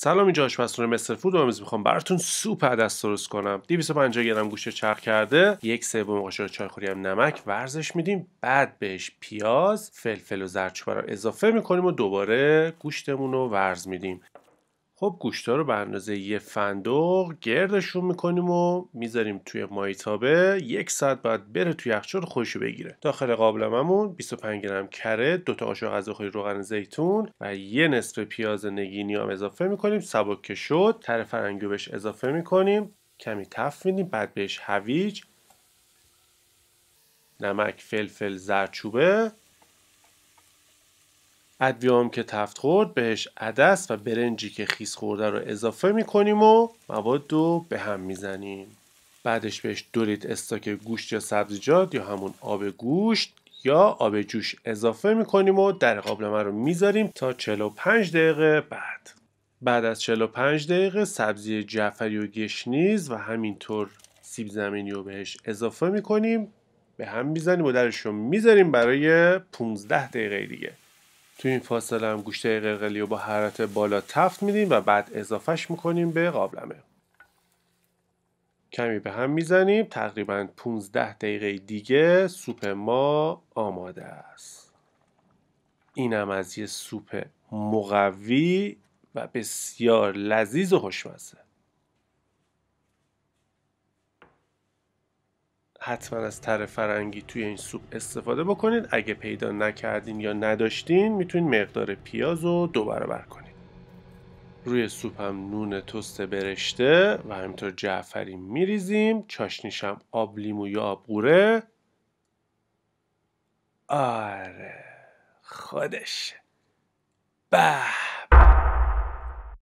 سلام اینجا آشپزخونه مستر فود امروز میخوام براتون سوپ عدس درست کنم 250 گرم گوشت چرخ کرده یک سوم قاشق چایخوری هم نمک ورزش میدیم بعد بهش پیاز فلفل و زردچوبه رو اضافه میکنیم و دوباره گوشتمون رو ورز میدیم خب گوشتا رو به اندازه یه فندق گردشون میکنیم و میذاریم توی مایتابه یک ساعت بعد بره توی یخچال خوش بگیره داخل قابلممون 25 گرم کره دو تا قاشق غذاخوری روغن زیتون و یه نصف پیاز نگینی هم اضافه میکنیم سبک که شد تر فرنگی بهش اضافه میکنیم کمی تف میدیم بعد بهش هویج نمک فلفل زردچوبه ادویام که تفت خورد بهش عدس و برنجی که خیس خورده رو اضافه میکنیم و مواد رو به هم میزنیم بعدش بهش دو استاک گوشت یا سبزیجات یا همون آب گوشت یا آب جوش اضافه میکنیم و در قابلمه رو میذاریم تا 45 دقیقه بعد بعد از 45 دقیقه سبزی جعفری و گشنیز و همینطور سیب زمینی رو بهش اضافه میکنیم به هم میزنیم و درش رو میذاریم برای 15 دقیقه دیگه تو این فاصله هم گوشت قرقلی رو با حرارت بالا تفت میدیم و بعد اضافهش میکنیم به قابلمه کمی به هم میزنیم تقریبا 15 دقیقه دیگه سوپ ما آماده است اینم از یه سوپ مقوی و بسیار لذیذ و خوشمزه حتما از تر فرنگی توی این سوپ استفاده بکنید اگه پیدا نکردین یا نداشتین میتونید مقدار پیاز رو دو برابر کنید روی سوپ هم نون تست برشته و همینطور جعفری میریزیم چاشنیشم آب لیمو یا آب غوره آره خودش به